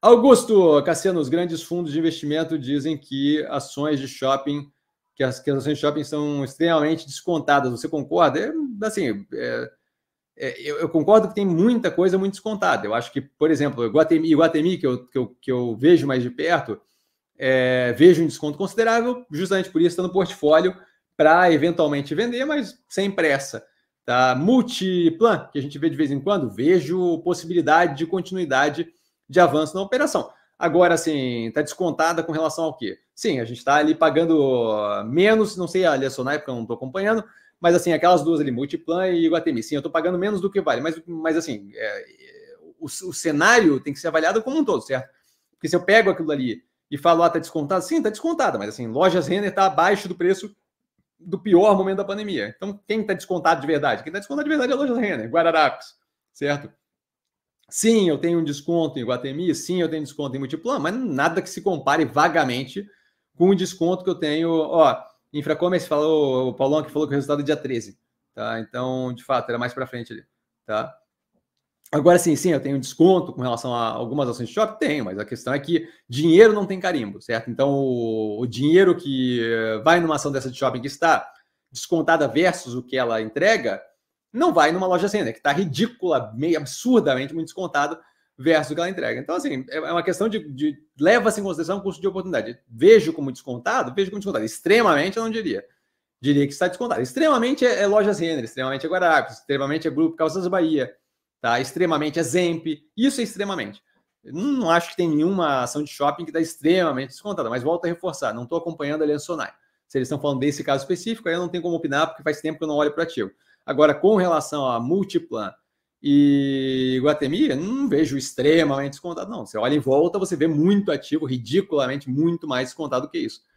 Augusto Cassiano, os grandes fundos de investimento dizem que ações de shopping, que as, que as ações de shopping são extremamente descontadas. Você concorda? É, assim, é, é, eu, eu, concordo que tem muita coisa muito descontada. Eu acho que, por exemplo, o Guatemi que, eu, que, eu, que eu vejo mais de perto, é, vejo um desconto considerável, justamente por isso está no portfólio para eventualmente vender, mas sem pressa. Tá? Multiplan, que a gente vê de vez em quando, vejo possibilidade de continuidade de avanço na operação. Agora, assim, está descontada com relação ao quê? Sim, a gente está ali pagando ah, menos, não sei a Sonai, porque eu não estou acompanhando, mas assim, aquelas duas ali, Multiplan e Guatemi, sim, eu estou pagando menos do que vale, mas, mas assim, é, é, o, o, cenário tem que ser avaliado como um todo, certo? Porque se eu pego aquilo ali e falo, ah, está descontado, sim, está descontado, mas assim, lojas Renner está abaixo do preço do pior momento da pandemia. Então, quem está descontado de verdade? Quem está descontado de verdade é a loja Renner, Guararapes, certo? Sim, eu tenho um desconto em Guatemi, sim, eu tenho desconto em Multiplan, mas nada que se compare vagamente com o desconto que eu tenho. Ó, Infracommerce falou, o Paulão que falou que o resultado é dia 13, tá? Então, de fato, era mais para frente ali, tá? Agora sim, sim, eu tenho desconto com relação a algumas ações de shopping? Tenho, mas a questão é que dinheiro não tem carimbo, certo? Então, o, o dinheiro que eh, vai numa ação dessa de shopping que está descontada versus o que ela entrega, não vai numa loja Sender, né? que está ridícula, meio absurdamente muito descontado versus o que ela entrega. Então, assim, é, é uma questão de, de leva-se em consideração o custo de oportunidade. Vejo como descontado, vejo como descontado. Extremamente, eu não diria. Diria que está descontado. Extremamente é, é lojas Renner, né? extremamente é Guararapes, extremamente é Grupo Calças Bahia, tá? extremamente é Zemp. Isso é extremamente. Não acho que tem nenhuma ação de shopping que está extremamente descontada, mas volto a reforçar, não estou acompanhando a Lençonai. Se eles estão falando desse caso específico, aí eu não tenho como opinar, porque faz tempo que eu não olho para ativo. Agora, com relação a múltipla e Guatemi, não vejo extremamente descontado, não. Você olha em volta, você vê muito ativo, ridiculamente muito mais descontado que isso.